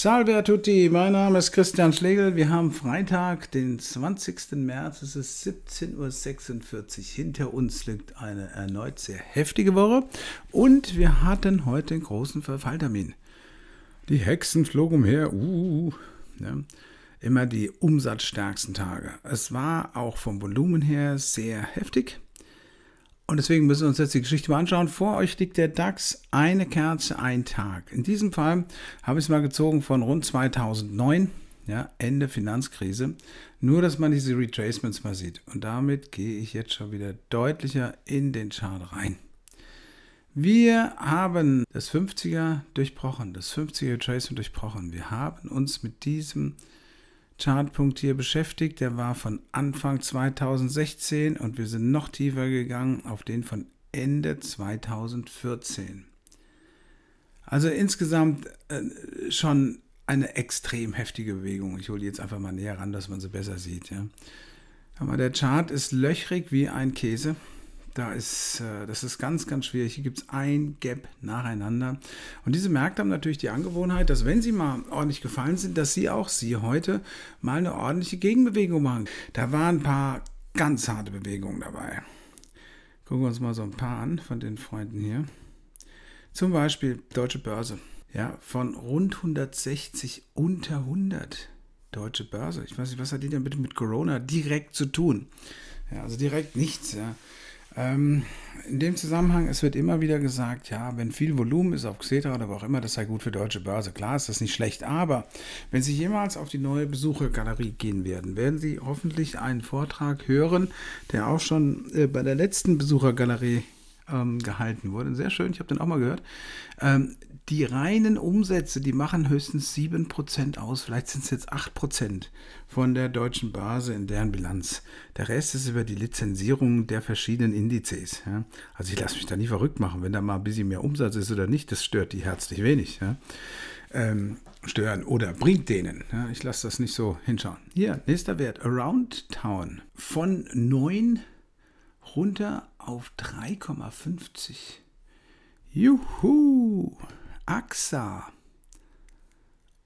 Salve a tutti, mein Name ist Christian Schlegel. Wir haben Freitag, den 20. März, es ist 17.46 Uhr. Hinter uns liegt eine erneut sehr heftige Woche und wir hatten heute den großen Verfalltermin. Die Hexen flogen umher, uh, ne? immer die umsatzstärksten Tage. Es war auch vom Volumen her sehr heftig. Und deswegen müssen wir uns jetzt die Geschichte mal anschauen. Vor euch liegt der DAX, eine Kerze, ein Tag. In diesem Fall habe ich es mal gezogen von rund 2009, ja, Ende Finanzkrise. Nur, dass man diese Retracements mal sieht. Und damit gehe ich jetzt schon wieder deutlicher in den Chart rein. Wir haben das 50er durchbrochen, das 50er Retracement durchbrochen. Wir haben uns mit diesem Chartpunkt hier beschäftigt. Der war von Anfang 2016 und wir sind noch tiefer gegangen auf den von Ende 2014. Also insgesamt äh, schon eine extrem heftige Bewegung. Ich hole die jetzt einfach mal näher ran, dass man sie besser sieht. Ja. Aber der Chart ist löchrig wie ein Käse. Da ist, äh, das ist ganz, ganz schwierig. Hier gibt es ein Gap nacheinander. Und diese Märkte haben natürlich die Angewohnheit, dass wenn sie mal ordentlich gefallen sind, dass sie auch sie heute mal eine ordentliche Gegenbewegung machen. Da waren ein paar ganz harte Bewegungen dabei. Gucken wir uns mal so ein paar an von den Freunden hier. Zum Beispiel Deutsche Börse. Ja, von rund 160 unter 100. Deutsche Börse. Ich weiß nicht, was hat die denn bitte mit Corona direkt zu tun? Ja, also direkt nichts. Ja. Ähm, in dem Zusammenhang, es wird immer wieder gesagt, ja, wenn viel Volumen ist auf Xetra oder wo auch immer, das sei gut für deutsche Börse. Klar ist das nicht schlecht, aber wenn Sie jemals auf die neue Besuchergalerie gehen werden, werden Sie hoffentlich einen Vortrag hören, der auch schon äh, bei der letzten Besuchergalerie ähm, gehalten wurde. Sehr schön, ich habe den auch mal gehört. Ähm, die reinen Umsätze, die machen höchstens 7% aus, vielleicht sind es jetzt 8% von der deutschen Börse in deren Bilanz. Der Rest ist über die Lizenzierung der verschiedenen Indizes. Ja? Also ich lasse mich da nie verrückt machen, wenn da mal ein bisschen mehr Umsatz ist oder nicht, das stört die herzlich wenig. Ja? Ähm, stören oder bringt denen. Ja, ich lasse das nicht so hinschauen. Hier, nächster Wert, Around Town. Von 9 runter auf 3,50. Juhu! AXA.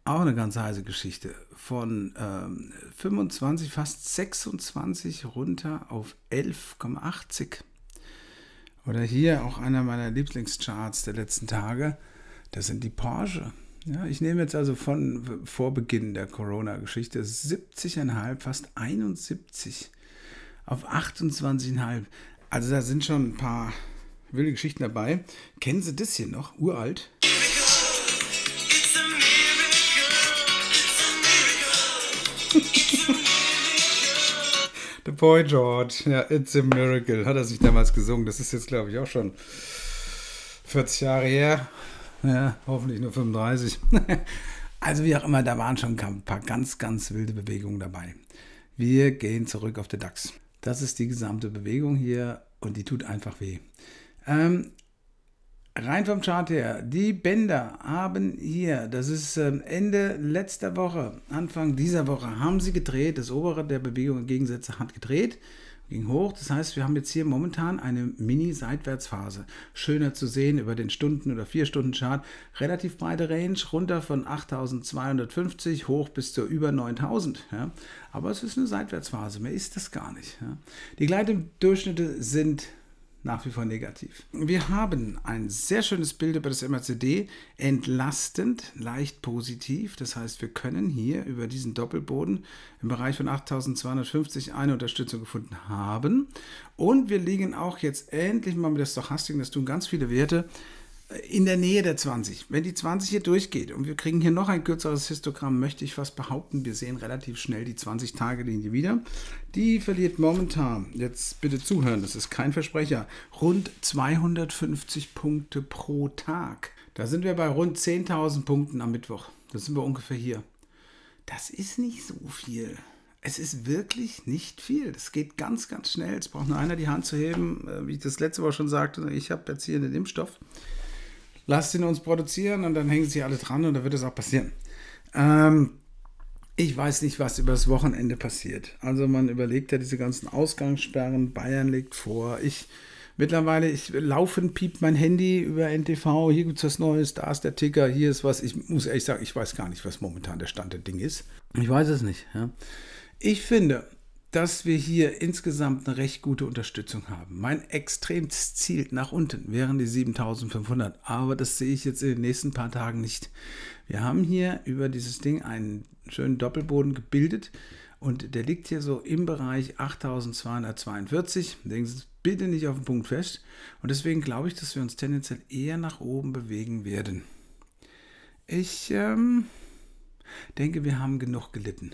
Auch eine ganz heiße Geschichte. Von ähm, 25, fast 26 runter auf 11,80. Oder hier auch einer meiner Lieblingscharts der letzten Tage. Das sind die Porsche. Ja, ich nehme jetzt also von vor Beginn der Corona-Geschichte 70,5, fast 71 auf 28,5. Also da sind schon ein paar wilde Geschichten dabei. Kennen Sie das hier noch? Uralt. The Boy George, ja, It's a Miracle, hat er sich damals gesungen. Das ist jetzt, glaube ich, auch schon 40 Jahre her. Ja, hoffentlich nur 35. also wie auch immer, da waren schon ein paar ganz, ganz wilde Bewegungen dabei. Wir gehen zurück auf den DAX. Das ist die gesamte Bewegung hier und die tut einfach weh. Ähm, rein vom Chart her, die Bänder haben hier, das ist ähm, Ende letzter Woche, Anfang dieser Woche, haben sie gedreht. Das obere der Bewegung Gegensätze hat gedreht ging hoch. Das heißt, wir haben jetzt hier momentan eine Mini-Seitwärtsphase. Schöner zu sehen über den Stunden- oder 4-Stunden-Chart. Relativ breite Range, runter von 8250 hoch bis zu über 9000. Ja. Aber es ist eine Seitwärtsphase, mehr ist das gar nicht. Ja. Die Gleitendurchschnitte sind nach wie vor negativ. Wir haben ein sehr schönes Bild über das MACD, entlastend, leicht positiv. Das heißt, wir können hier über diesen Doppelboden im Bereich von 8250 eine Unterstützung gefunden haben. Und wir liegen auch jetzt endlich mal mit der Stochastik, das tun ganz viele Werte, in der Nähe der 20. Wenn die 20 hier durchgeht und wir kriegen hier noch ein kürzeres Histogramm, möchte ich fast behaupten, wir sehen relativ schnell die 20-Tage-Linie wieder. Die verliert momentan, jetzt bitte zuhören, das ist kein Versprecher, rund 250 Punkte pro Tag. Da sind wir bei rund 10.000 Punkten am Mittwoch. Da sind wir ungefähr hier. Das ist nicht so viel. Es ist wirklich nicht viel. Das geht ganz, ganz schnell. Es braucht nur einer die Hand zu heben, äh, wie ich das letzte Woche schon sagte. Ich habe jetzt hier den Impfstoff lasst ihn uns produzieren und dann hängen sie alle dran und dann wird es auch passieren. Ähm, ich weiß nicht, was über das Wochenende passiert. Also man überlegt ja diese ganzen Ausgangssperren, Bayern legt vor. Ich mittlerweile, ich laufend piept mein Handy über NTV, hier gibt es was Neues, da ist der Ticker, hier ist was. Ich muss ehrlich sagen, ich weiß gar nicht, was momentan der Stand der Dinge ist. Ich weiß es nicht. Ja. Ich finde, dass wir hier insgesamt eine recht gute Unterstützung haben. Mein extremstes Ziel nach unten wären die 7500, aber das sehe ich jetzt in den nächsten paar Tagen nicht. Wir haben hier über dieses Ding einen schönen Doppelboden gebildet und der liegt hier so im Bereich 8242. Denken Sie bitte nicht auf den Punkt fest und deswegen glaube ich, dass wir uns tendenziell eher nach oben bewegen werden. Ich ähm, denke, wir haben genug gelitten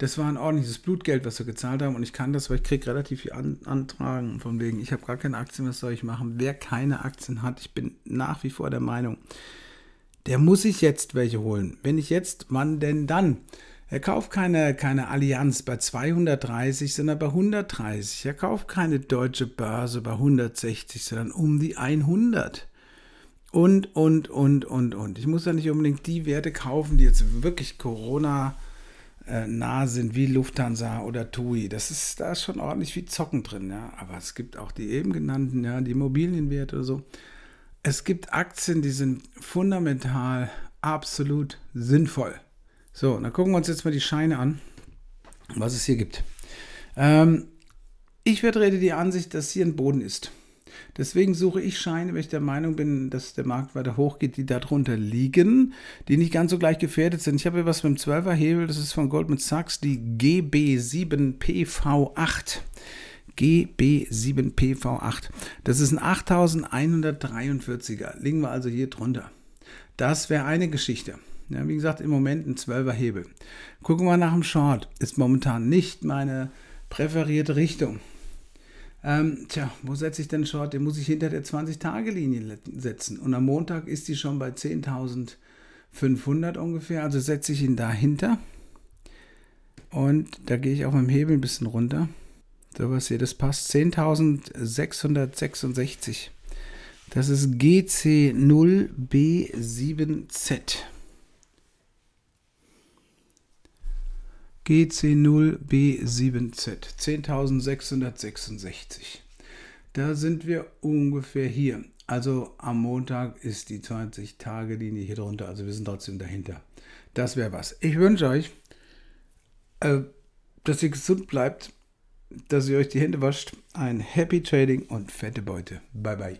das war ein ordentliches Blutgeld, was wir gezahlt haben. Und ich kann das, weil ich kriege relativ viel An Antragen von wegen, ich habe gar keine Aktien, was soll ich machen? Wer keine Aktien hat, ich bin nach wie vor der Meinung, der muss sich jetzt welche holen. Wenn ich jetzt, wann denn dann? Er kauft keine, keine Allianz bei 230, sondern bei 130. Er kauft keine deutsche Börse bei 160, sondern um die 100. Und, und, und, und, und. Ich muss ja nicht unbedingt die Werte kaufen, die jetzt wirklich Corona- äh, nah sind, wie Lufthansa oder TUI. Das ist, da ist schon ordentlich viel Zocken drin, ja. Aber es gibt auch die eben genannten, ja, die Immobilienwerte oder so. Es gibt Aktien, die sind fundamental absolut sinnvoll. So, dann gucken wir uns jetzt mal die Scheine an, was es hier gibt. Ähm, ich vertrete die Ansicht, dass hier ein Boden ist. Deswegen suche ich Scheine, wenn ich der Meinung bin, dass der Markt weiter hochgeht, die darunter liegen, die nicht ganz so gleich gefährdet sind. Ich habe hier was mit dem 12er Hebel, das ist von Goldman Sachs, die GB7PV8. GB7PV8. Das ist ein 8143er. Liegen wir also hier drunter. Das wäre eine Geschichte. Ja, wie gesagt, im Moment ein 12er Hebel. Gucken wir nach dem Short. Ist momentan nicht meine präferierte Richtung. Ähm, tja, wo setze ich denn Short? Den muss ich hinter der 20-Tage-Linie setzen. Und am Montag ist die schon bei 10.500 ungefähr. Also setze ich ihn dahinter. Und da gehe ich auch mit dem Hebel ein bisschen runter. So was hier, das passt. 10.666. Das ist GC0B7Z. GC0B7Z 10666. Da sind wir ungefähr hier. Also am Montag ist die 20-Tage-Linie hier drunter, also wir sind trotzdem dahinter. Das wäre was. Ich wünsche euch, äh, dass ihr gesund bleibt, dass ihr euch die Hände wascht. Ein Happy Trading und fette Beute. Bye bye.